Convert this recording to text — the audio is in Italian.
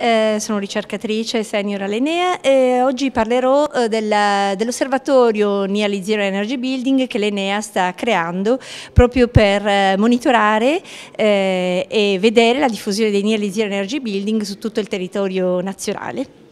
Eh, sono ricercatrice senior all'Enea e oggi parlerò eh, dell'osservatorio dell Zero Energy Building che l'Enea sta creando proprio per eh, monitorare eh, e vedere la diffusione dei Nearly Zero Energy Building su tutto il territorio nazionale.